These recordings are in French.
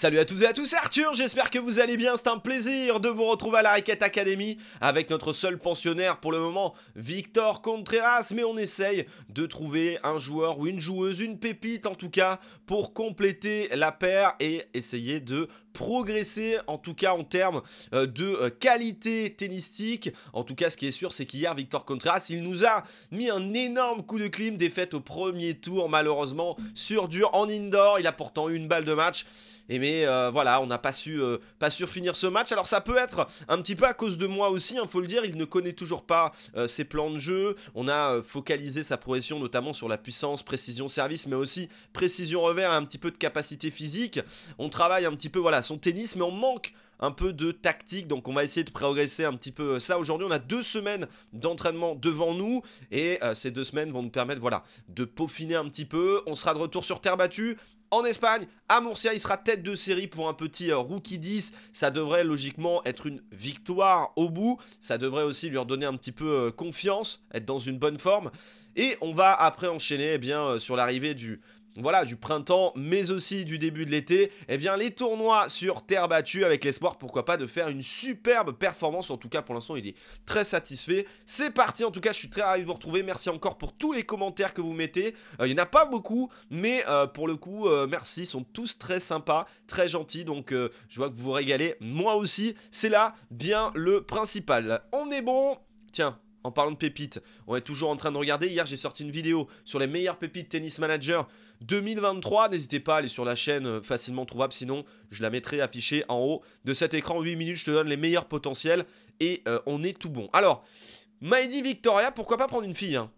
Salut à toutes et à tous, Arthur, j'espère que vous allez bien, c'est un plaisir de vous retrouver à la Raquette Academy avec notre seul pensionnaire pour le moment, Victor Contreras, mais on essaye de trouver un joueur ou une joueuse, une pépite en tout cas, pour compléter la paire et essayer de progresser, en tout cas en termes euh, de euh, qualité tennistique. En tout cas, ce qui est sûr, c'est qu'hier, Victor Contreras, il nous a mis un énorme coup de clim, défaite au premier tour, malheureusement, sur dur en indoor. Il a pourtant eu une balle de match. Et mais euh, voilà, on n'a pas su pas finir ce match. Alors ça peut être un petit peu à cause de moi aussi, il hein, faut le dire, il ne connaît toujours pas ses plans de jeu. On a focalisé sa progression notamment sur la puissance, précision, service, mais aussi précision revers, un petit peu de capacité physique. On travaille un petit peu voilà son tennis, mais on manque un peu de tactique. Donc on va essayer de progresser un petit peu euh, ça. Aujourd'hui, on a deux semaines d'entraînement devant nous et euh, ces deux semaines vont nous permettre voilà, de peaufiner un petit peu. On sera de retour sur terre battue. En Espagne, à Murcia, il sera tête de série pour un petit euh, rookie 10. Ça devrait logiquement être une victoire au bout. Ça devrait aussi lui redonner un petit peu confiance, être dans une bonne forme. Et on va après enchaîner eh bien, sur l'arrivée du, voilà, du printemps, mais aussi du début de l'été, eh bien les tournois sur terre battue avec l'espoir, pourquoi pas, de faire une superbe performance. En tout cas, pour l'instant, il est très satisfait. C'est parti, en tout cas, je suis très ravi de vous retrouver. Merci encore pour tous les commentaires que vous mettez. Euh, il n'y en a pas beaucoup, mais euh, pour le coup, euh, merci. Ils sont tous très sympas, très gentils. Donc, je vois que vous vous régalez. Moi aussi, c'est là bien le principal. On est bon. Tiens, en parlant de pépites, on est toujours en train de regarder. Hier, j'ai sorti une vidéo sur les meilleures pépites Tennis Manager 2023. N'hésitez pas à aller sur la chaîne, euh, facilement trouvable. Sinon, je la mettrai affichée en haut de cet écran. 8 minutes, je te donne les meilleurs potentiels et euh, on est tout bon. Alors, Maïdi Victoria, pourquoi pas prendre une fille hein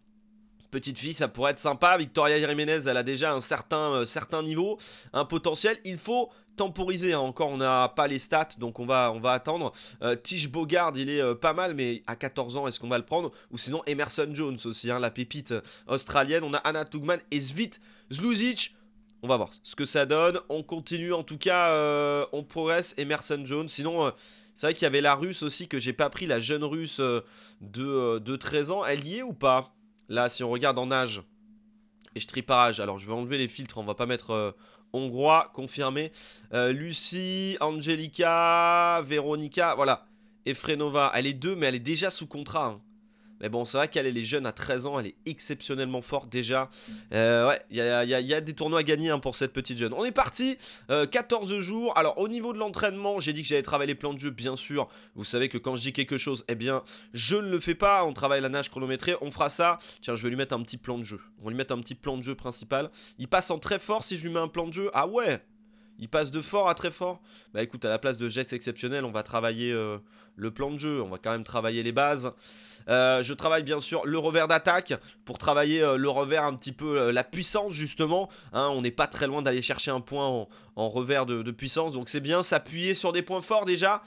petite fille, ça pourrait être sympa. Victoria Jiménez, elle a déjà un certain, euh, certain niveau, un potentiel. Il faut temporiser. Hein. Encore, on n'a pas les stats, donc on va, on va attendre. Euh, Tish Bogard, il est euh, pas mal, mais à 14 ans, est-ce qu'on va le prendre Ou sinon Emerson Jones aussi, hein, la pépite australienne. On a Anna Tugman et Zvit Zluzic. On va voir ce que ça donne. On continue, en tout cas, on progresse. Emerson Jones, sinon... c'est vrai qu'il y avait la russe aussi que j'ai pas pris, la jeune russe de, de 13 ans. Elle y est ou pas Là, si on regarde en âge et je âge, alors je vais enlever les filtres, on va pas mettre euh, hongrois, confirmé. Euh, Lucie, Angelica, Veronica, voilà. Efrenova, elle est deux, mais elle est déjà sous contrat. Hein. Mais bon, c'est vrai qu'elle, est jeune, à 13 ans, elle est exceptionnellement forte déjà. Euh, ouais, il y a, des tournois à gagner hein, pour cette petite jeune. On est parti, 14 euh, jours. Alors, au niveau de l'entraînement, j'ai dit que j'allais travailler les plans de jeu, bien sûr. Vous savez que quand je dis quelque chose, eh bien, je ne le fais pas. On travaille la nage chronométrée, on fera ça. Tiens, je vais lui mettre un petit plan de jeu. On lui met un petit plan de jeu principal. Il passe en très fort si je lui mets un plan de jeu. Ah ouais il passe de fort à très fort. Bah écoute, à la place de jets exceptionnel on va travailler euh, le plan de jeu. On va quand même travailler les bases. Euh, je travaille bien sûr le revers d'attaque pour travailler euh, le revers un petit peu la puissance justement. Hein. on n'est pas très loin d'aller chercher un point en, revers de, de, puissance. Donc c'est bien s'appuyer sur des points forts déjà.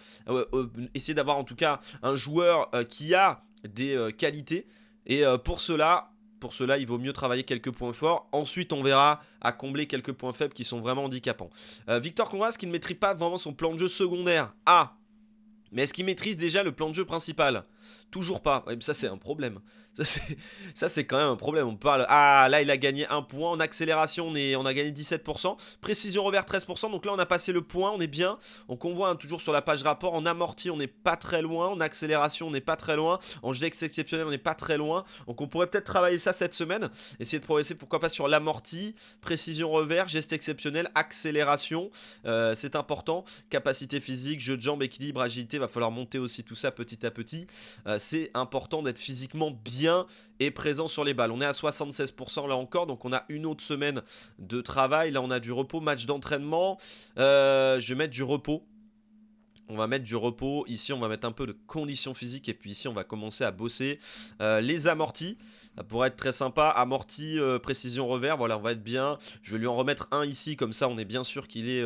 essayer d'avoir en tout cas un joueur qui a des qualités. Et pour cela, pour cela, il vaut mieux travailler quelques points forts. Ensuite, on verra à combler quelques points faibles qui sont vraiment handicapants. Euh, Victor Conras qui ne maîtrise pas vraiment son plan de jeu secondaire. Ah, mais est-ce qu'il maîtrise déjà le plan de jeu principal Toujours pas. ça, c'est un problème. Ça, c'est quand même un problème. On parle. Ah, là, il a gagné un point. En accélération, on, est, on a gagné 17%. Précision revers, 13%. Donc là, on a passé le point. On est bien. On voit hein, toujours sur la page rapport. En amorti, on n'est pas très loin. En accélération, on n'est pas très loin. En geste exceptionnel, on n'est pas très loin. Donc on pourrait peut-être travailler ça cette semaine. Essayer de progresser, pourquoi pas, sur l'amorti. Précision revers, geste exceptionnel, accélération. Euh, c'est important. Capacité physique, jeu de jambes, équilibre, agilité. Va falloir monter aussi tout ça petit à petit. Euh, c'est important d'être physiquement bien et présent sur les balles. On est à 76% là encore, donc on a une autre semaine de travail. Là, on a du repos, match d'entraînement. Euh, je vais mettre du repos on va mettre du repos, ici on va mettre un peu de conditions physiques et puis ici on va commencer à bosser euh, les amortis, ça pourrait être très sympa, Amortis, précision revers, voilà on va être bien, je vais lui en remettre un ici comme ça on est bien sûr qu'il est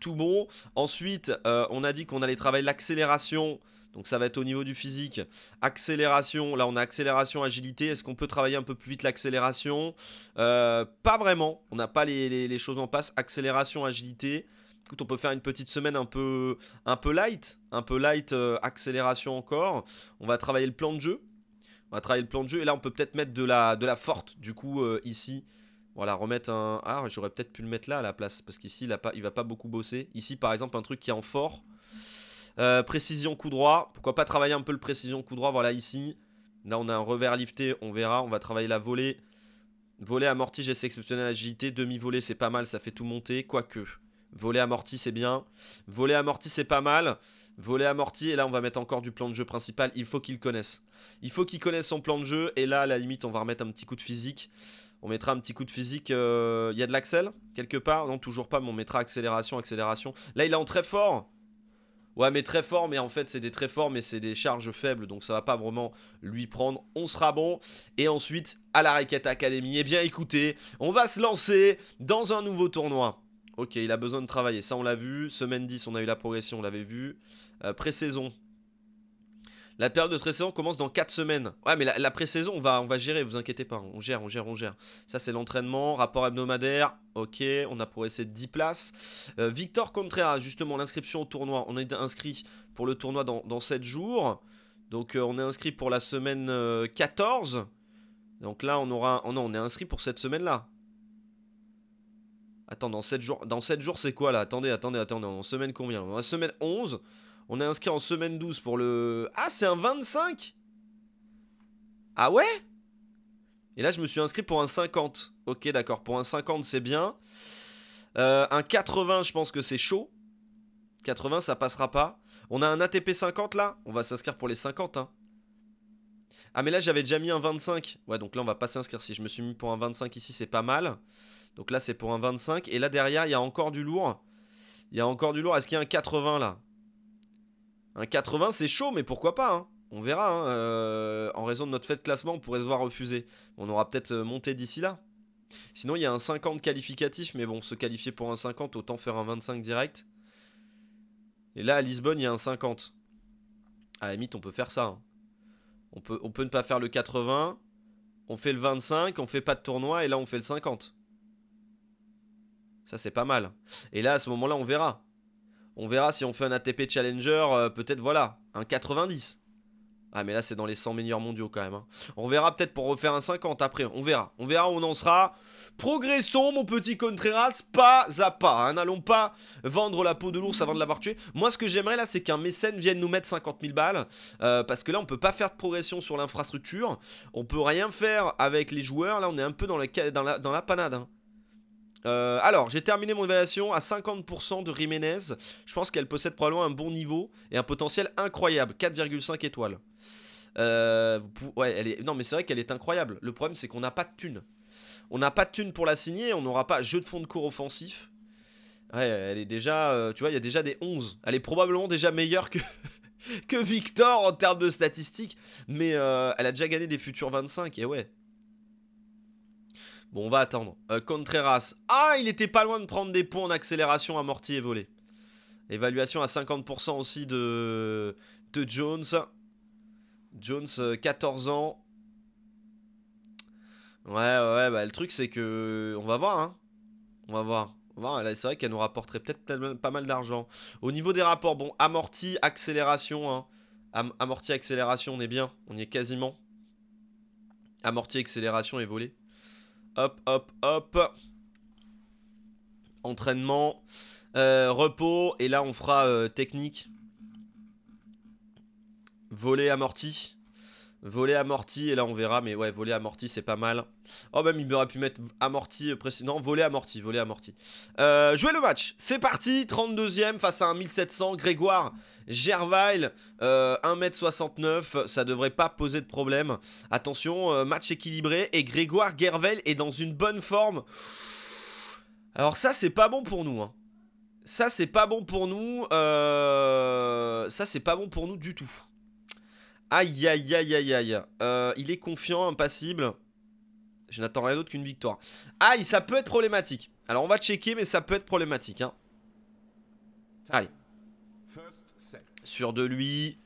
tout bon, ensuite on a dit qu'on allait travailler l'accélération, donc ça va être au niveau du physique. Accélération, là on a accélération, agilité. Est-ce qu'on peut travailler un peu plus vite l'accélération euh, Pas vraiment, on n'a pas les, choses en passe. Accélération, agilité. Écoute, on peut faire une petite semaine un peu, un peu light, un peu light euh, accélération encore. On va travailler le plan de jeu. On va travailler le plan de jeu. Et là, on peut peut-être mettre de la, de la forte, du coup, euh, ici. Voilà, remettre un... Ah, j'aurais peut-être pu le mettre là, à la place. Parce qu'ici, il, ne pas, il va pas beaucoup bosser. Ici, par exemple, un truc qui est en fort. Euh, précision coup droit. Pourquoi pas travailler un peu le précision coup droit Voilà ici. Là, on a un revers lifté. On verra. On va travailler la volée. Volée amortie, j'essaie exceptionnel, agilité. Demi-volée, c'est pas mal. Ça fait tout monter. Quoique. Volée amortie c'est bien. Volée amortie c'est pas mal. Volée amortie, et là, on va mettre encore du plan de jeu principal. Il faut qu'il connaisse. Il faut qu'il connaisse son plan de jeu. Et là, à la limite, on va remettre un petit coup de physique. On mettra un petit coup de physique. Euh, il y a de l'accel quelque part. Non, toujours pas, mais on mettra accélération, accélération. Là, il est en très fort. Ouais, mais très fort, mais en fait, c'est des très forts, mais c'est des charges faibles, donc ça va pas vraiment lui prendre. On sera bon. Et ensuite, à la Requête Academy, eh bien écoutez, on va se lancer dans un nouveau tournoi. Ok, il a besoin de travailler, ça on l'a vu. Semaine 10, on a eu la progression, on l'avait vu. Euh, pré-saison, la période de pré-saison commence dans 4 semaines. Ouais, mais la, pré-saison, on va, on va gérer, vous inquiétez pas. On gère, on gère, on gère. Ça, c'est l'entraînement, rapport hebdomadaire. Ok, on a progressé de 10 places. Euh, Victor Contreras, justement, l'inscription au tournoi. On est inscrit pour le tournoi dans, dans 7 jours. Donc, euh, on est inscrit pour la semaine 14. Euh, Donc là, on aura. Oh non, on est inscrit pour cette semaine-là. Attends, dans 7 jours, dans 7 jours c'est quoi là Attendez, attendez, attendez. En semaine combien la semaine 11. On est inscrit en semaine 12 pour le... Ah, c'est un 25 Ah ouais Et là, je me suis inscrit pour un 50. Ok, d'accord. Pour un 50, c'est bien. Euh, un 80, je pense que c'est chaud. 80, ça passera pas. On a un ATP 50 là. On va s'inscrire pour les 50. Hein. Ah, mais là, j'avais déjà mis un 25. Ouais, donc là, on va pas s'inscrire. Si je me suis mis pour un 25 ici, c'est pas mal. Donc là, c'est pour un 25. Et là, derrière, il y a encore du lourd. Il y a encore du lourd. Est-ce qu'il y a un 80 là un 80, c'est chaud, mais pourquoi pas hein. On verra. Hein, euh, en raison de notre fait de classement, on pourrait se voir refuser. On aura peut-être euh, monté d'ici là. Sinon, il y a un 50 qualificatif, mais bon, se qualifier pour un 50, autant faire un 25 direct. Et là, à Lisbonne, il y a un 50. À la limite, on peut faire ça. Hein. On, peut, on peut ne pas faire le 80. On fait le 25, on fait pas de tournoi, et là, on fait le 50. Ça, c'est pas mal. Et là, à ce moment-là, on verra. On verra si on fait un ATP Challenger, euh, peut-être voilà, un 90. Ah mais là c'est dans les 100 meilleurs mondiaux quand même. Hein. On verra peut-être pour refaire un 50 après, on verra. On verra où on en sera. Progressons mon petit Contreras pas à pas. Hein. N'allons pas vendre la peau de l'ours avant de l'avoir tué. Moi ce que j'aimerais là c'est qu'un mécène vienne nous mettre 50 000 balles. Euh, parce que là on peut pas faire de progression sur l'infrastructure. On peut rien faire avec les joueurs. Là on est un peu dans la, dans la panade. Hein. Euh, alors, j'ai terminé mon évaluation à 50% de Riménez. Je pense qu'elle possède probablement un bon niveau et un potentiel incroyable. 4,5 étoiles. Euh, non, mais c'est vrai qu'elle est incroyable. Le problème, c'est qu'on n'a pas de thunes. On n'a pas de thunes pour la signer. On n'aura pas jeu de fond de cours offensif. Ouais, elle est déjà. Euh, tu vois, il y a déjà des 11. Elle est probablement déjà meilleure que. que Victor en termes de statistiques, mais elle a déjà gagné des futurs 25, et ouais, Bon, on va attendre. Euh, Contreras. Ah, il était pas loin de prendre des points en accélération, amorti et volé. Évaluation à 50% aussi de, de Jones. Jones, 14 euh, ans. Ouais, ouais, bah le truc c'est que... On va voir, hein. On va voir. c'est vrai qu'elle nous rapporterait peut-être pas mal d'argent. Au niveau des rapports, bon, amorti, accélération. Hein. amorti, accélération, on est bien. On y est quasiment. Amorti, accélération et volé. Hop, hop, hop. Entraînement. Euh, repos. Et là, on fera euh, technique. Volet amorti. Volet amorti. Et là, on verra. Mais ouais, volé amorti, c'est pas mal. Oh, même, il aurait pu mettre amorti euh, précédent. Non, amorti. volé amorti. jouer le match. C'est parti. 32ème face à un 1700. Grégoire Gervail, 1m69, euh, ça devrait pas poser de problème. Attention, euh, match équilibré. Et Grégoire Gervel est dans une bonne forme. Alors ça, c'est pas bon pour nous. Hein. Ça, c'est pas bon pour nous. Euh, ça, c'est pas bon pour nous du tout. Aïe, aïe, aïe, aïe, aïe. il est confiant, impassible. Je n'attends rien d'autre qu'une victoire. Aïe, ça peut être problématique. Alors, on va checker, mais ça peut être problématique. Hein. Allez. Sûr de lui.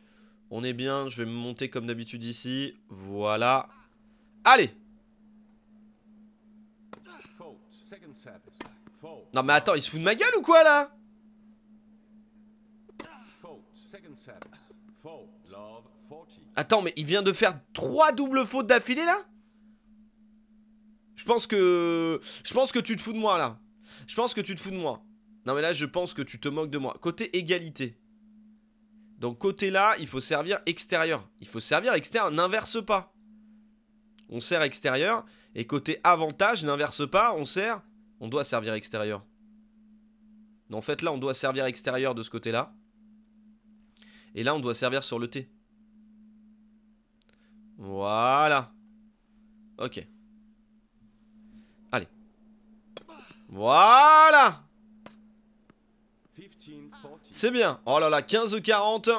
On est bien. Je vais me monter comme d'habitude ici. Voilà. Allez Non mais attends, il se fout de ma gueule ou quoi là Attends, mais il vient de faire trois doubles fautes d'affilée là Je pense que... Je pense que tu te fous de moi là. Je pense que tu te fous de moi. Non mais là, je pense que tu te moques de moi. Côté égalité. Donc côté là, il faut servir extérieur. Il faut servir externe, n'inverse pas. On sert extérieur. Et côté avantage, n'inverse pas, on sert, on doit servir extérieur. en fait là, on doit servir extérieur de ce côté-là. Et là, on doit servir sur le T. Voilà. Ok. Allez. Voilà c'est bien. Oh là là, 15-40.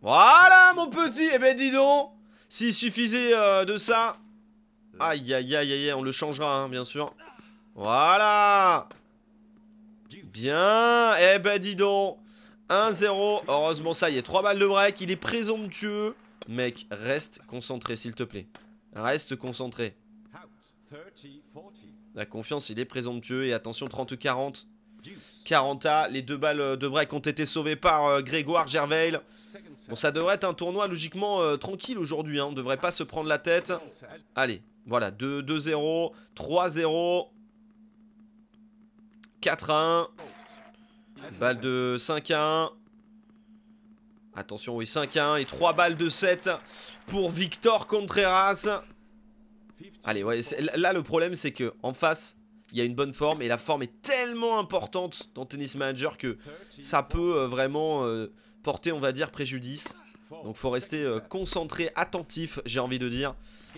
Voilà, mon petit. Eh ben, dis donc. S'il suffisait euh, de ça. Aïe, aïe, aïe, aïe, on le changera, hein, bien sûr. Voilà. Bien. Eh ben, dis donc. 1-0. Heureusement, ça y est. 3 balles de break. Il est présomptueux. Mec, reste concentré, s'il te plaît. Reste concentré. La confiance, il est présomptueux. Et attention, 30-40. 40A, les deux balles euh, de break ont été sauvées par euh, Grégoire Gervail. Bon, ça devrait être un tournoi logiquement euh, tranquille aujourd'hui. Hein. On ne devrait pas se prendre la tête. Allez, voilà, 2-0, 3-0, 4-1, balle de 5-1. Attention, oui, 5-1 et 3 balles de 7 pour Victor Contreras. Allez, là le problème c'est que en face, il y a une bonne forme et la forme est tellement importante dans Tennis Manager que ça peut euh, vraiment euh, porter, on va dire, préjudice. Donc faut rester euh, concentré, attentif, j'ai envie de dire.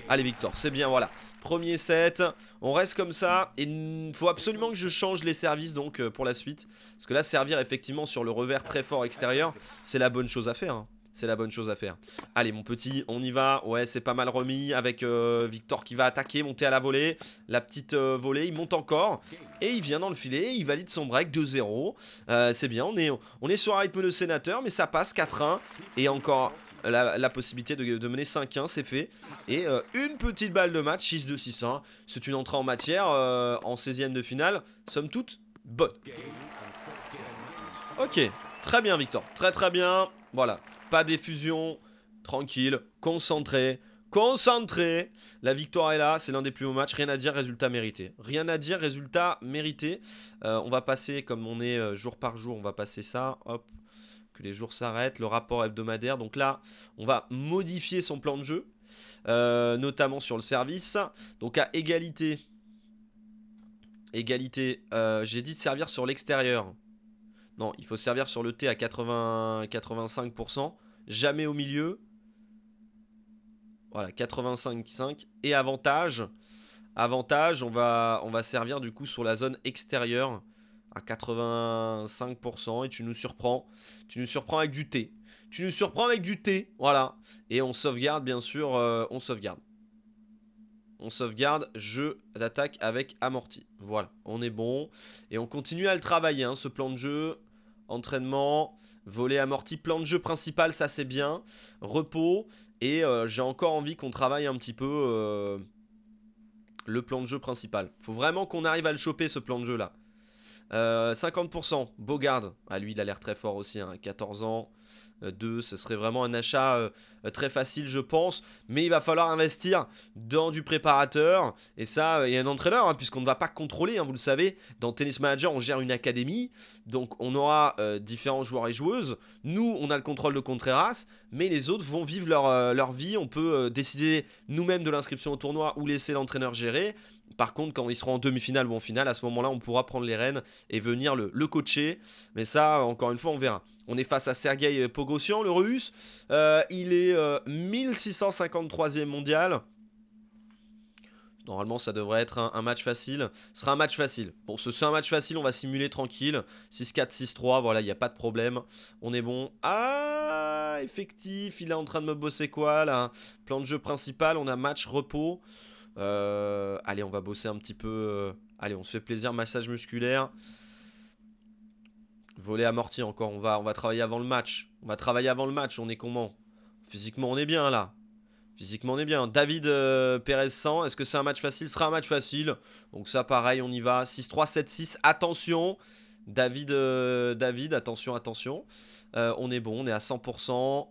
Allez Victor, c'est bien, voilà. Premier set, on reste comme ça. Et il faut absolument que je change les services donc pour la suite. Parce que là, servir effectivement sur le revers très fort extérieur, c'est la bonne chose à faire. Hein c'est la bonne chose à faire. Allez, mon petit, on y va. Ouais, c'est pas mal remis avec euh, Victor qui va attaquer, monter à la volée. La petite euh, volée, il monte encore. Et il vient dans le filet, il valide son break 2-0. Euh, c'est bien, on est, on est sur un rythme de sénateur, mais ça passe 4-1. Et encore la, possibilité de, de mener 5-1, c'est fait. Et une petite balle de match, 6-2-6-1. Hein. C'est une entrée en matière en 16 e de finale, somme toute bonne. Ok, très bien Victor, très très bien. Voilà, pas d'effusion, tranquille, concentré, concentré. La victoire est là, c'est l'un des plus beaux matchs, rien à dire, résultat mérité. Rien à dire, résultat mérité. Euh, on va passer, comme on est euh, jour par jour, on va passer ça, hop, que les jours s'arrêtent, le rapport hebdomadaire. Donc là, on va modifier son plan de jeu, euh, notamment sur le service. Donc à égalité, égalité, j'ai dit de servir sur l'extérieur. Non, il faut servir sur le T à 80, 85% jamais au milieu. Voilà, 85-5. Et avantage, avantage on, va, on va servir du coup sur la zone extérieure à 85% et tu nous surprends. Tu nous surprends avec du thé. Tu nous surprends avec du thé, voilà. Et on sauvegarde, bien sûr, euh, on sauvegarde. On sauvegarde, jeu d'attaque avec amorti. Voilà, on est bon. Et on continue à le travailler, hein, ce plan de jeu. Entraînement, Volet amorti, plan de jeu principal, ça c'est bien. Repos. Et euh, j'ai encore envie qu'on travaille un petit peu euh, le plan de jeu principal. Faut vraiment qu'on arrive à le choper ce plan de jeu là. 50%, Bogard. Ah lui il a l'air très fort aussi, 14 hein, ans. 2, euh, ce serait vraiment un achat euh, très facile, je pense. Mais il va falloir investir dans du préparateur et ça, euh, il y a un entraîneur, hein, puisqu'on ne va pas contrôler, hein, vous le savez. Dans Tennis Manager, on gère une académie, donc on aura différents joueurs et joueuses. Nous, on a le contrôle de Contreras, mais les autres vont vivre leur, leur vie. On peut décider nous-mêmes de l'inscription au tournoi ou laisser l'entraîneur gérer. Par contre, quand ils seront en demi-finale ou en finale, à ce moment-là, on pourra prendre les rênes et venir le coacher. Mais ça, encore une fois, on verra. On est face à Sergueï Pogosian, le russe. Euh, il est 1653e euh, mondial. Normalement, ça devrait être un, match facile. Ce sera un match facile. Bon, ce sera un match facile, on va simuler tranquille. 6-4, 6-3, voilà, il n'y a pas de problème. On est bon. Ah, effectif, il est en train de me bosser quoi, là Plan de jeu principal, on a match repos. Euh, allez, on va bosser un petit peu. Allez, on se fait plaisir, massage musculaire volet amorti encore. On va, on va travailler avant le match. On va travailler avant le match. On est comment Physiquement, on est bien là. Physiquement, on est bien. David euh, Perez 100, est-ce que c'est un match facile Ce sera un match facile. Donc ça, pareil, on y va. 6-3, 7-6, attention. David, euh, David, attention, attention. Euh, on est bon, on est à 100%.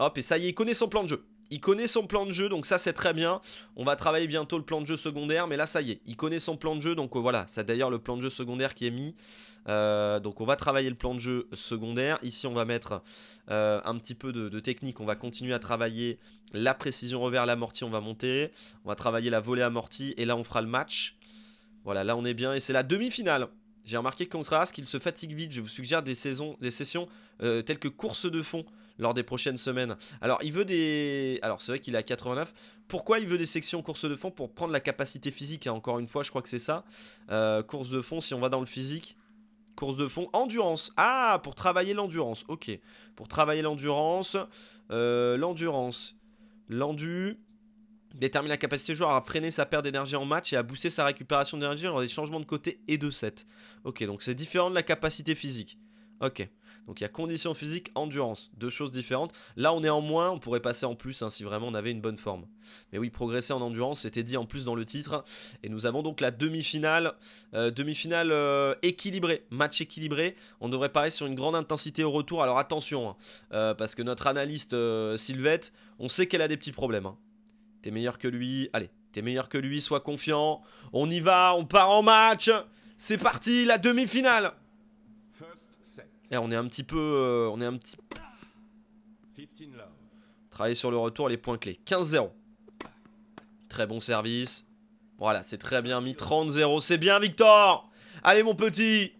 Hop, et ça y est, il connaît son plan de jeu il connaît son plan de jeu, donc ça c'est très bien. On va travailler bientôt le plan de jeu secondaire, mais là ça y est, il connaît son plan de jeu, donc euh, voilà, c'est d'ailleurs le plan de jeu secondaire qui est mis. Euh, donc on va travailler le plan de jeu secondaire. Ici on va mettre euh, un petit peu de, technique, on va continuer à travailler la précision revers, l'amorti, on va monter. On va travailler la volée amortie, et là on fera le match. Voilà, là on est bien, et c'est la demi-finale. J'ai remarqué contre qu'il se fatigue vite, je vous suggère des, saisons, des sessions telles que course de fond lors des prochaines semaines. Alors, il veut des. Alors, c'est vrai qu'il est à 89. Pourquoi il veut des sections course de fond Pour prendre la capacité physique. Encore une fois, je crois que c'est ça. Euh, course de fond, si on va dans le physique. Course de fond, endurance. Ah, pour travailler l'endurance. Ok. Pour travailler l'endurance. Euh, l'endurance. L'endu détermine la capacité du joueur à freiner sa perte d'énergie en match et à booster sa récupération d'énergie lors des changements de côté et de set. Ok, donc c'est différent de la capacité physique. Ok. Donc il y a condition physique, endurance, deux choses différentes. Là on est en moins, on pourrait passer en plus hein, si vraiment on avait une bonne forme. Mais oui, progresser en endurance, c'était dit en plus dans le titre. Et nous avons donc la demi-finale, euh, demi-finale euh, équilibrée, match équilibré. On devrait parler sur une grande intensité au retour. Alors attention, hein, euh, parce que notre analyste Sylvette, on sait qu'elle a des petits problèmes. Hein. T'es meilleur que lui, allez, t'es meilleur que lui, sois confiant. On y va, on part en match. C'est parti, la demi-finale eh, on est un petit peu. Euh, on est un petit. Travailler sur le retour, les points clés. 15-0. Très bon service. Voilà, c'est très bien mis. 30-0. C'est bien, Victor Allez, mon petit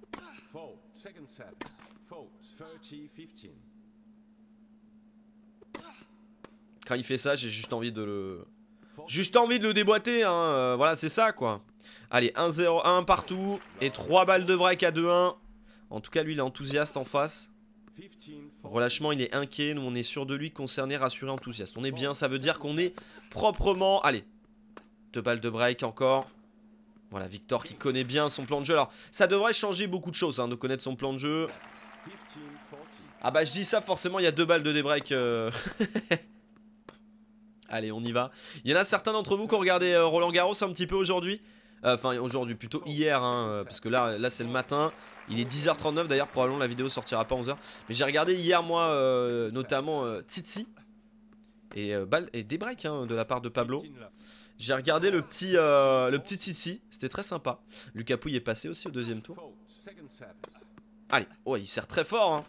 Quand il fait ça, j'ai juste envie de le... Juste envie de le déboîter, hein. Euh, voilà, c'est ça, quoi. Allez, 1-0, 1 partout. Et 3 balles de break à 2-1. En tout cas, lui, il est enthousiaste en face. Relâchement, il est inquiet. Nous, on est sûr de lui, concerné, rassuré, enthousiaste. On est bien, ça veut dire qu'on est proprement... Allez, deux balles de break encore. Voilà, Victor qui connaît bien son plan de jeu. Alors, ça devrait changer beaucoup de choses, hein, de connaître son plan de jeu. Ah bah, je dis ça, forcément, il y a deux balles de débreak. Euh. Allez, on y va. Il y en a certains d'entre vous qui ont regardé euh, Roland Garros un petit peu aujourd'hui. Euh, enfin, aujourd'hui, plutôt hier, hein, parce que là, là c'est le matin. Il est 10h39 d'ailleurs, probablement la vidéo sortira pas 11h. Mais j'ai regardé hier, moi, euh, notamment euh, et, euh, et des breaks hein, de la part de Pablo. J'ai regardé le petit, euh, le petit c'était très sympa. Lucas Pouille est passé aussi au deuxième tour. Allez, ouais, il sert très fort. Hein.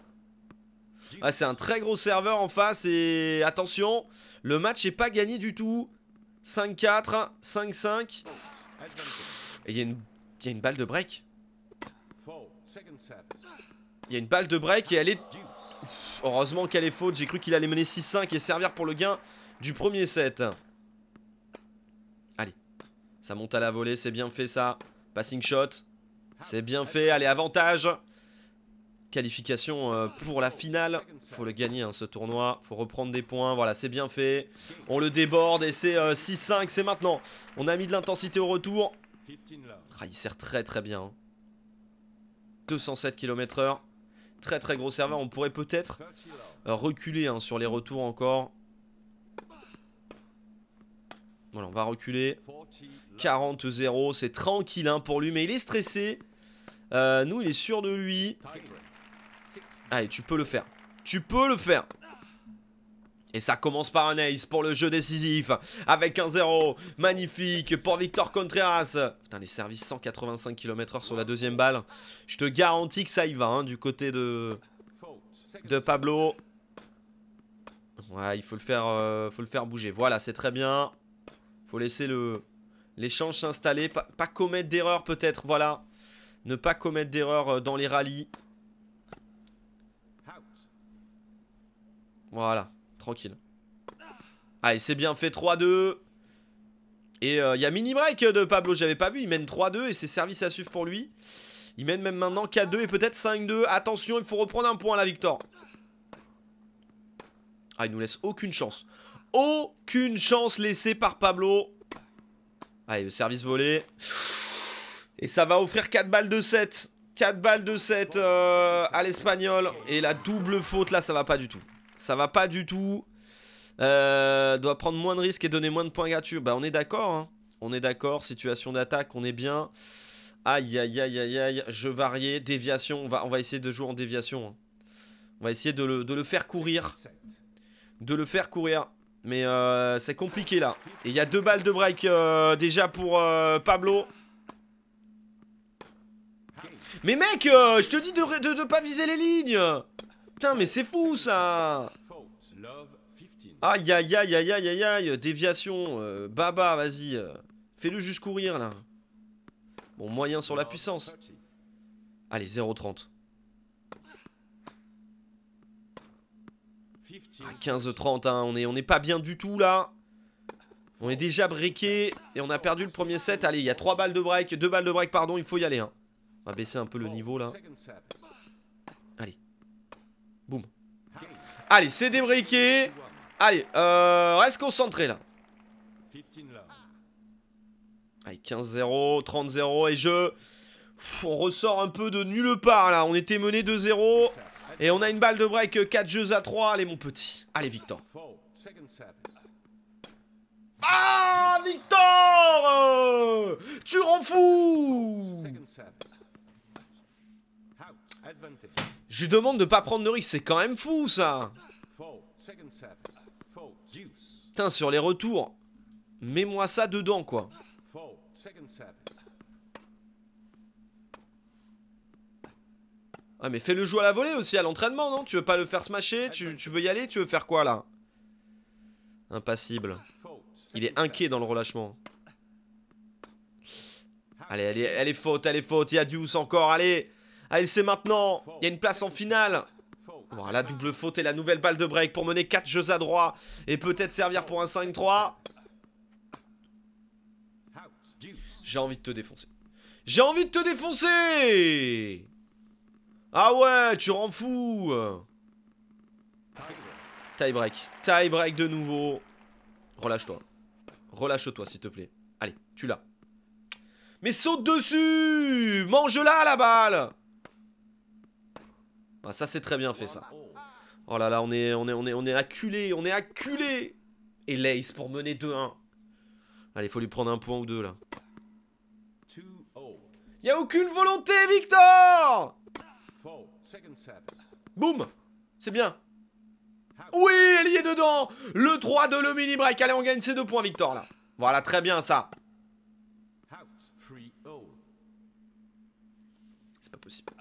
Ah, c'est un très gros serveur en face et attention, le match n'est pas gagné du tout. 5-4, 5-5. Et il y, y a une balle de break. Il y a une balle de break et elle est... heureusement qu'elle est faute, j'ai cru qu'il allait mener 6-5 et servir pour le gain du premier set. Allez, ça monte à la volée, c'est bien fait ça. Passing shot, c'est bien fait, allez avantage qualification euh, pour la finale. Faut le gagner hein, ce tournoi, faut reprendre des points, voilà c'est bien fait. On le déborde et c'est 6-5, euh, c'est maintenant. On a mis de l'intensité au retour. Ah, il sert très très bien. Hein. 207 km heure. Très très gros serveur. On pourrait peut-être reculer hein, sur les retours encore. Voilà, on va reculer. 40-0, c'est tranquille hein, pour lui, mais il est stressé. Euh, nous, il est sûr de lui. Allez, ah, tu peux le faire. Tu peux le faire. Et ça commence par un ace pour le jeu décisif avec un 0 Magnifique pour Victor Contreras. Putain, les services 185 km/h sur la deuxième balle. Je te garantis que ça y va hein, du côté de, de Pablo. Ouais, il faut le faire, euh, faut le faire bouger. Voilà, c'est très bien. faut laisser le l'échange s'installer. Pas, pas, commettre d'erreur peut-être, voilà. Ne pas commettre d'erreur euh, dans les rallyes. Voilà tranquille. Allez, c'est bien fait, 3-2. Et il euh, y a mini break de Pablo, j'avais pas vu. Il mène 3-2 et c'est service à suivre pour lui. Il mène même maintenant 4-2 et peut-être 5-2. Attention, il faut reprendre un point à La victoire Ah, il nous laisse aucune chance. Aucune chance laissée par Pablo. Allez, le service volé. Et ça va offrir 4 balles de 7. 4 balles de 7 euh, à l'Espagnol. Et la double faute, là, ça va pas du tout ça va pas du tout. Euh, doit prendre moins de risques et donner moins de points gratuits. Bah on est d'accord, hein. on est d'accord, situation d'attaque, on est bien. Aïe, aïe, aïe, aïe, aïe, jeu varié, déviation, on va, on va essayer de jouer en déviation. Hein. On va essayer de le, faire courir. De le faire courir. Mais euh, c'est compliqué là. Et il y a deux balles de break euh, déjà pour Pablo. Mais mec, je te dis de, ne de pas viser les lignes Putain, mais c'est fou ça Aïe aïe aïe aïe aïe aïe aïe Déviation euh, Baba, vas-y Fais-le juste courir là Bon, moyen sur la puissance Allez, 0,30 ah, 15 hein. on, est, on est pas bien du tout là On est déjà breaké Et on a perdu le premier set Allez, il y a 3 balles de break, 2 balles de break, pardon, il faut y aller hein. On va baisser un peu le niveau là Boum. Allez, c'est débriqué. Allez, euh, reste concentré là. Allez, 15-0, 30-0 et je... on ressort un peu de nulle part là. On était mené 2-0 et on a une balle de break 4 jeux à 3. Allez mon petit. Allez Victor. Ah Victor Tu rends fou je lui demande de pas prendre de risque, c'est quand même fou ça Putain, sur les retours, mets-moi ça dedans quoi. Ah mais fais le jeu à la volée aussi, à l'entraînement non Tu veux pas le faire smasher tu, veux y aller Tu veux faire quoi là Impassible. Il est inquiet dans le relâchement. Allez, allez, est faute, elle est faute, il y a Deuce encore, allez Allez, ah, c'est maintenant. Il y a une place en finale. Voilà, la double faute et la nouvelle balle de break pour mener 4 jeux à droit et peut-être servir pour un 5-3. J'ai envie de te défoncer. J'ai envie de te défoncer Ah ouais, tu rends fou Tie break. Tie break de nouveau. Relâche-toi. Relâche-toi, s'il te plaît. Allez, tu l'as. Mais saute dessus Mange-la, la balle bah, ça c'est très bien fait ça. Oh là là, on est, on est, on est, acculé, on est acculé Et Lace pour mener 2-1. Allez, faut lui prendre un point ou deux là. Il oh. Y a aucune volonté, Victor Boum C'est bien. Oui, elle y est dedans Le 3 de le mini-break. Allez, on gagne ces deux points, Victor, là. Voilà, très bien, ça. Oh. C'est pas possible.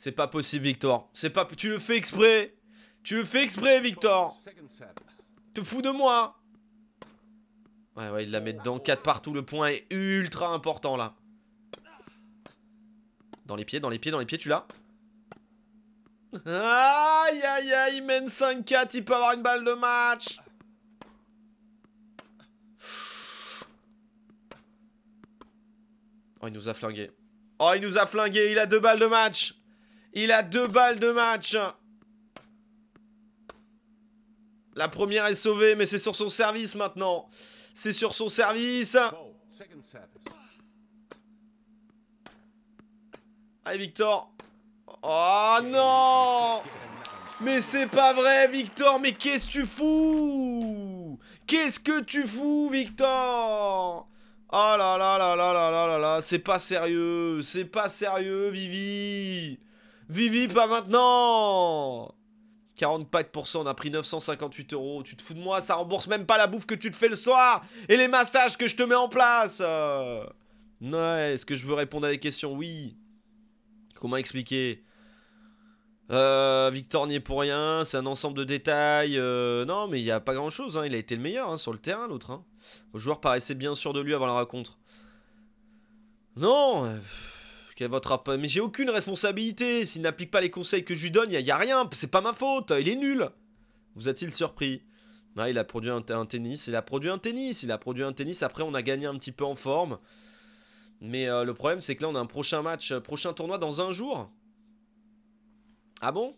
C'est pas possible, Victor. C'est pas... Tu le fais exprès Tu le fais exprès, Victor Te fous de moi Ouais, ouais, il la met dedans. 4 partout. Le point est ultra important, là. Dans les pieds, dans les pieds, dans les pieds, tu l'as Aïe, aïe, aïe, il mène 5-4, il peut avoir une balle de match Oh, il nous a flingué. Oh, il nous a flingué, il a deux balles de match il a deux balles de match. La première est sauvée, mais c'est sur son service maintenant. C'est sur son service. Allez, Victor. Oh non Mais c'est pas vrai, Victor Mais qu'est-ce que tu fous Qu'est-ce que tu fous, Victor Oh là là là là là là là là C'est pas sérieux C'est pas sérieux, Vivi Vivi, pas maintenant 40 on a pris 958 euros. Tu te fous de moi, ça rembourse même pas la bouffe que tu te fais le soir et les massages que je te mets en place. Euh, ouais, est-ce que je veux répondre à des questions Oui. Comment expliquer euh, Victor n'y est pour rien, c'est un ensemble de détails. Euh, non, mais il n'y a pas grand chose. Hein. Il a été le meilleur hein, sur le terrain, l'autre. Hein. Le joueur paraissait bien sûr de lui avant la rencontre. Non euh, mais j'ai aucune responsabilité. S'il n'applique pas les conseils que je lui donne, il n'y a, rien. C'est pas ma faute. Il est nul. Vous a-t-il surpris Il a produit un, tennis. Il a produit un tennis. Il a produit un tennis. Après, on a gagné un petit peu en forme. Mais euh, le problème, c'est que là, on a un prochain match, euh, prochain tournoi dans un jour. Ah bon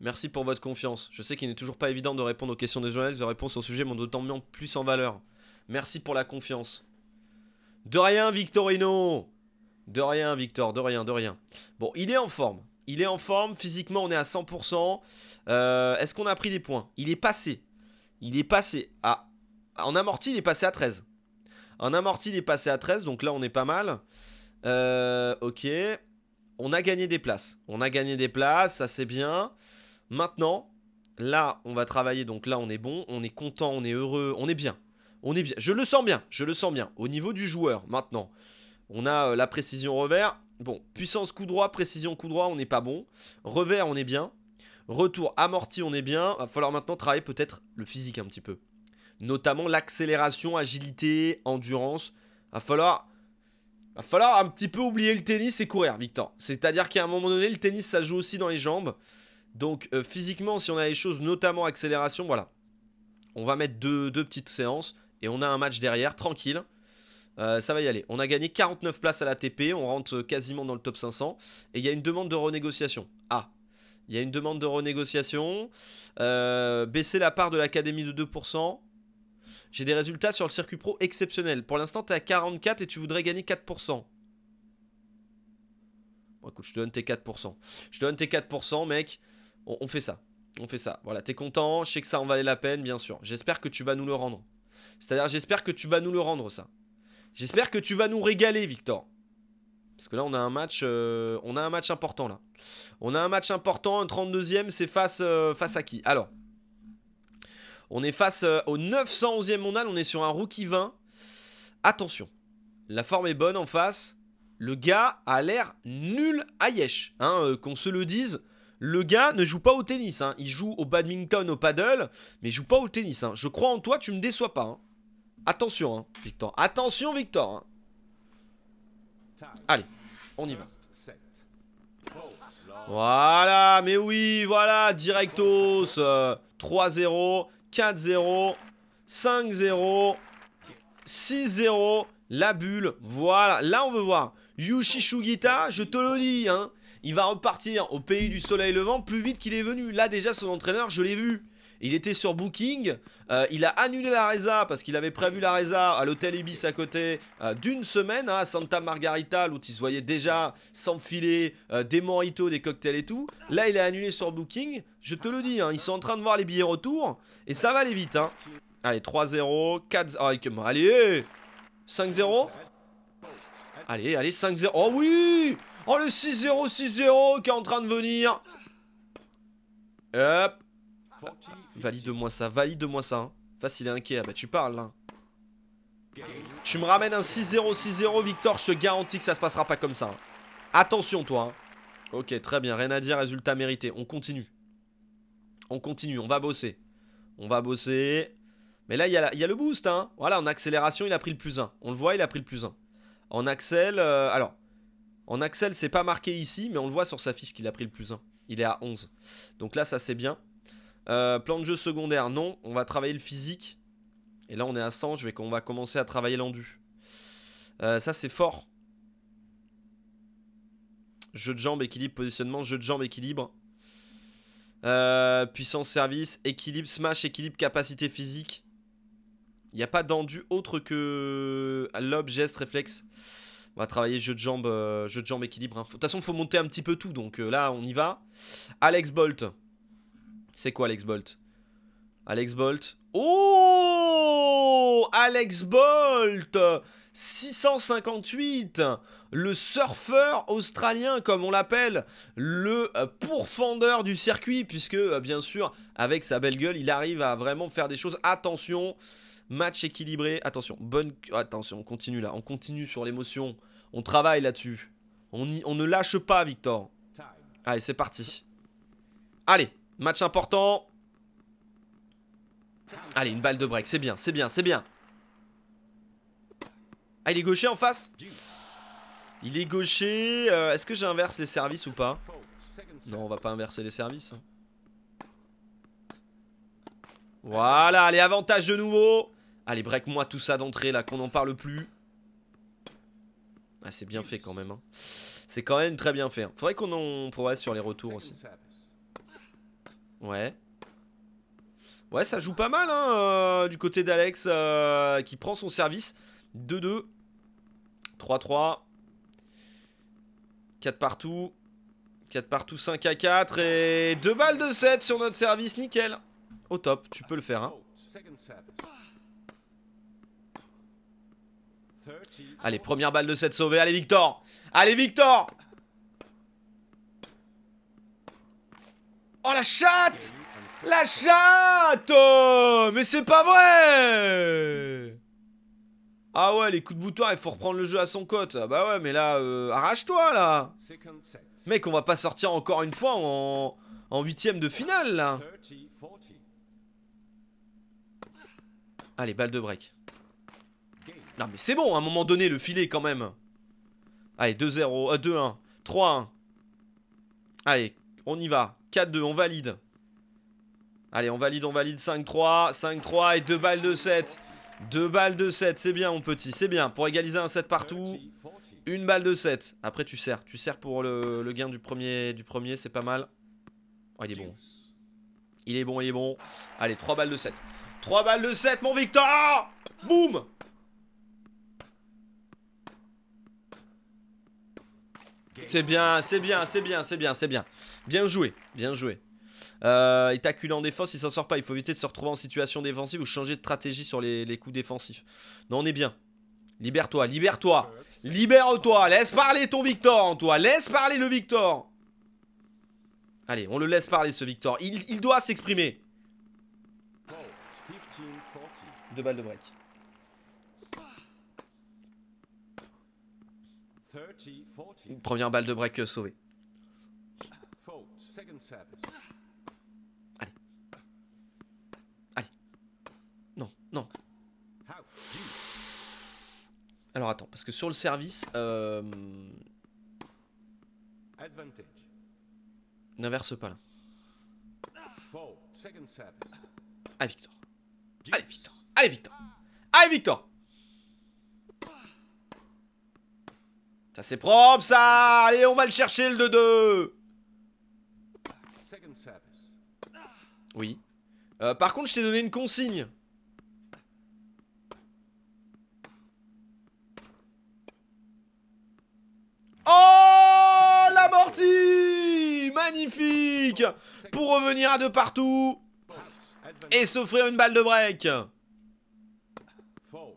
Merci pour votre confiance. Je sais qu'il n'est toujours pas évident de répondre aux questions des journalistes. Les réponses au sujet m'ont d'autant plus en valeur. Merci pour la confiance. De rien, Victorino de rien, Victor, de rien, de rien. Bon, il est en forme. Il est en forme, physiquement on est à 100%. Euh, est-ce qu'on a pris des points Il est passé. Il est passé à... En amorti, il est passé à 13. En amorti, il est passé à 13, donc là on est pas mal. Euh, ok. On a gagné des places. On a gagné des places, ça c'est bien. Maintenant, là on va travailler, donc là on est bon, on est content, on est heureux, on est bien. On est bien. Je le sens bien, je le sens bien. Au niveau du joueur, maintenant. On a euh, la précision revers. Bon, puissance coup droit, précision coup droit, on n'est pas bon. Revers, on est bien. Retour amorti, on est bien. Va falloir maintenant travailler peut-être le physique un petit peu. Notamment l'accélération, agilité, endurance. Va falloir, va falloir un petit peu oublier le tennis et courir, Victor. C'est-à-dire qu'à un moment donné, le tennis, ça joue aussi dans les jambes. Donc euh, physiquement, si on a les choses, notamment accélération, voilà. On va mettre deux petites séances et on a un match derrière, tranquille. Euh, ça va y aller. On a gagné 49 places à la TP, on rentre quasiment dans le top 500. Et il y a une demande de renégociation. Ah, il y a une demande de renégociation. Euh, baisser la part de l'académie de 2%. J'ai des résultats sur le circuit pro exceptionnels. Pour l'instant, tu à 44 et tu voudrais gagner 4%. Bon, écoute, je te donne tes 4%. Je te donne tes 4%, mec. On, on fait ça. On fait ça. Voilà, t'es content. Je sais que ça en valait la peine, bien sûr. J'espère que tu vas nous le rendre. C'est-à-dire, j'espère que tu vas nous le rendre, ça. J'espère que tu vas nous régaler, Victor. Parce que là, on a un match, euh, on a un match important là. On a un match important, un 32e, c'est face, euh, face à qui Alors, on est face euh, au 911e e mondial, on est sur un rookie 20. Attention, la forme est bonne en face. Le gars a l'air nul à Yesh, hein, qu'on se le dise. Le gars ne joue pas au tennis, hein. il joue au badminton, au paddle, mais il joue pas au tennis. Hein. Je crois en toi, tu me déçois pas. Attention, hein, Victor. Attention, Victor. Hein. Allez, on y va. Voilà, mais oui, voilà, directos. 3-0, 4-0, 5-0, 6-0, la bulle. Voilà, là on veut voir. Yushi je te le dis, hein, il va repartir au pays du soleil levant plus vite qu'il est venu. Là déjà, son entraîneur, je l'ai vu. Il était sur Booking, euh, il a annulé la Reza parce qu'il avait prévu la Reza à l'hôtel Ibis à côté euh, d'une semaine à hein, Santa Margarita, l'autre il se voyait déjà s'enfiler euh, des moritos, des cocktails et tout. Là il a annulé sur Booking, je te le dis, hein, ils sont en train de voir les billets retour et ça va aller vite. Hein. Allez, 3-0, 4-0, ah, allez, 5-0. Eh, allez, allez, 5-0, oh oui Oh le 6-0, 6-0 qui est en train de venir. Hop. Valide-moi ça, valide-moi ça. Hein. Facile est inquiet, ah bah tu parles là. Tu me ramènes un 6-0, 6-0, Victor, je te garantis que ça se passera pas comme ça. Hein. Attention toi. Hein. Ok, très bien, rien à dire, résultat mérité. On continue. On continue, on va bosser. On va bosser. Mais là, il y, a le boost. Voilà, en accélération, il a pris le plus 1. On le voit, il a pris le plus 1. En Axel, euh, alors, en Axel, c'est pas marqué ici, mais on le voit sur sa fiche qu'il a pris le plus 1. Il est à 11. Donc là, ça c'est bien. Euh, plan de jeu secondaire, non. On va travailler le physique. Et là, on est à 100. Je vais, qu'on va commencer à travailler l'endu. Euh, ça, c'est fort. Jeu de jambes, équilibre, positionnement. Jeu de jambes, équilibre. Euh, puissance, service, équilibre, smash, équilibre, capacité physique. Il n'y a pas d'endu autre que lob, geste, réflexe. On va travailler jeu de jambes, jeu de jambes équilibre. De toute façon, il faut monter un petit peu tout. Donc là, on y va. Alex Bolt. C'est quoi Alex Bolt Alex Bolt. Oh Alex Bolt 658 Le surfeur australien, comme on l'appelle, le pourfendeur du circuit, puisque euh, bien sûr, avec sa belle gueule, il arrive à vraiment faire des choses. Attention, match équilibré. Attention, bonne. Attention, on continue là. On continue sur l'émotion. On travaille là-dessus. On, y... on ne lâche pas, Victor. Allez, c'est parti. Allez Match important. Allez, une balle de break, c'est bien, c'est bien, c'est bien. Ah, il est gaucher en face Il est gaucher. Euh, est-ce que j'inverse les services ou pas Non, on va pas inverser les services. Hein. Voilà, allez, avantage de nouveau. Allez, break-moi tout ça d'entrée, là, qu'on n'en parle plus. Ah, c'est bien fait quand même. Hein. C'est quand même très bien fait. Hein. Faudrait qu'on en progresse sur les retours aussi. Ouais. Ouais, ça joue pas mal hein, euh, du côté d'Alex euh, qui prend son service. 2-2. 3-3. 4 partout. 4 partout, 5 à 4. Et 2 balles de 7 sur notre service. Nickel. Au top, tu peux le faire. Hein. Allez, première balle de 7 sauvée. Allez, Victor. Allez, Victor. Oh la chatte La chatte oh, Mais c'est pas vrai Ah ouais, les coups de boutoir, il faut reprendre le jeu à son cote. Ah bah ouais, mais là, euh, arrache-toi là Mec, on va pas sortir encore une fois en, en huitième de finale là Allez, ah, balle de break. Non mais c'est bon, à un moment donné, le filet quand même. Allez, 2-0, 2-1, 3-1. Allez, on y va. 4-2, on valide. Allez, on valide, on valide. 5-3, 5-3 et 2 balles de 7. 2 balles de 7, c'est bien mon petit, c'est bien. Pour égaliser un 7 partout, une balle de 7. Après tu sers, tu sers pour le, gain du premier, du premier c'est pas mal. Oh, il est bon. Il est bon, il est bon. Allez, 3 balles de 7. 3 balles de 7, mon Victor Boum C'est bien, c'est bien, c'est bien, c'est bien, c'est bien. Bien joué, bien joué. Euh, il t'accule en défense, il s'en sort pas. Il faut éviter de se retrouver en situation défensive ou changer de stratégie sur les, coups défensifs. Non, on est bien. Libère-toi, libère-toi. Libère-toi. Laisse parler ton Victor en toi. Laisse parler le Victor. Allez, on le laisse parler ce Victor. Il, il doit s'exprimer. Deux balles de break. Première balle de break euh, sauvée. Allez. Allez. Non, non. Alors attends, parce que sur le service... Euh... N'inverse pas là. Allez Victor. Allez Victor. Allez Victor. Allez Victor. Ça c'est propre ça Allez, on va le chercher le 2-2 Oui. Euh, par contre, je t'ai donné une consigne. Oh L'amorti Magnifique Pour revenir à deux partout et s'offrir une balle de break. Oh,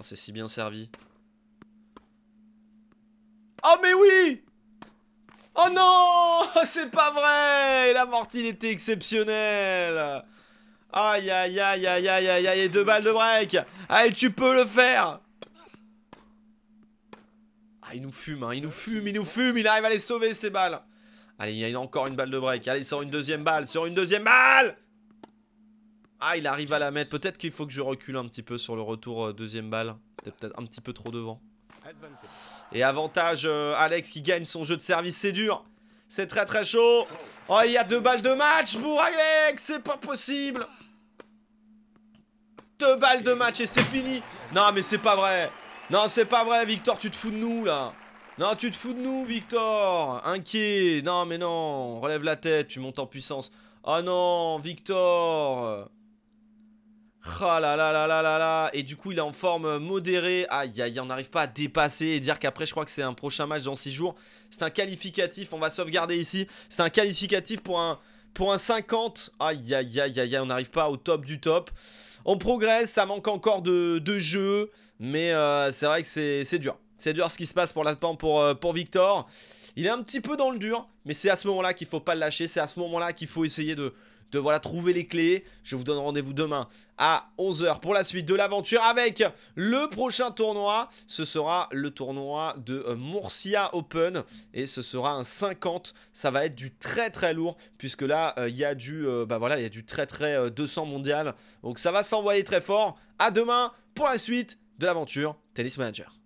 c'est si bien servi. Oh mais oui Oh non C'est pas vrai La mortine était exceptionnelle Aïe aïe aïe aïe aïe aïe aïe Deux balles de break Allez tu peux le faire Ah il nous fume hein. il nous fume, il nous fume, il arrive à les sauver ces balles Allez il y a encore une balle de break Allez sur une deuxième balle, sur une deuxième balle Ah il arrive à la mettre Peut-être qu'il faut que je recule un petit peu sur le retour euh, deuxième balle Peut-être un petit peu trop devant et avantage euh, Alex qui gagne son jeu de service, c'est dur. C'est très très chaud. Oh, il y a deux balles de match pour Alex, c'est pas possible. Deux balles de match et c'est fini. Non, mais c'est pas vrai. Non, c'est pas vrai, Victor, tu te fous de nous, là. Non, tu te fous de nous, Victor. Inquiet. Non, mais non. Relève la tête, tu montes en puissance. Oh non, Victor. Oh là là là là là Et du coup il est en forme modérée. Aïe aïe, on n'arrive pas à dépasser et dire qu'après je crois que c'est un prochain match dans 6 jours. C'est un qualificatif, on va sauvegarder ici. C'est un qualificatif pour un, pour un 50. Aïe aïe aïe aïe, on n'arrive pas au top du top. On progresse, ça manque encore de, de jeu. Mais euh, c'est vrai que c'est dur. C'est dur ce qui se passe pour pour, euh, pour Victor. Il est un petit peu dans le dur, mais c'est à ce moment-là qu'il faut pas le lâcher. C'est à ce moment-là qu'il faut essayer de, de voilà trouver les clés. Je vous donne rendez-vous demain à 11h pour la suite de l'aventure avec le prochain tournoi. Ce sera le tournoi de euh, Murcia Open et ce sera un 50. Ça va être du très très lourd puisque là euh, il y a du euh, bah voilà, il y a du très très 200 mondial. Donc ça va s'envoyer très fort. À demain pour la suite de l'aventure Tennis Manager.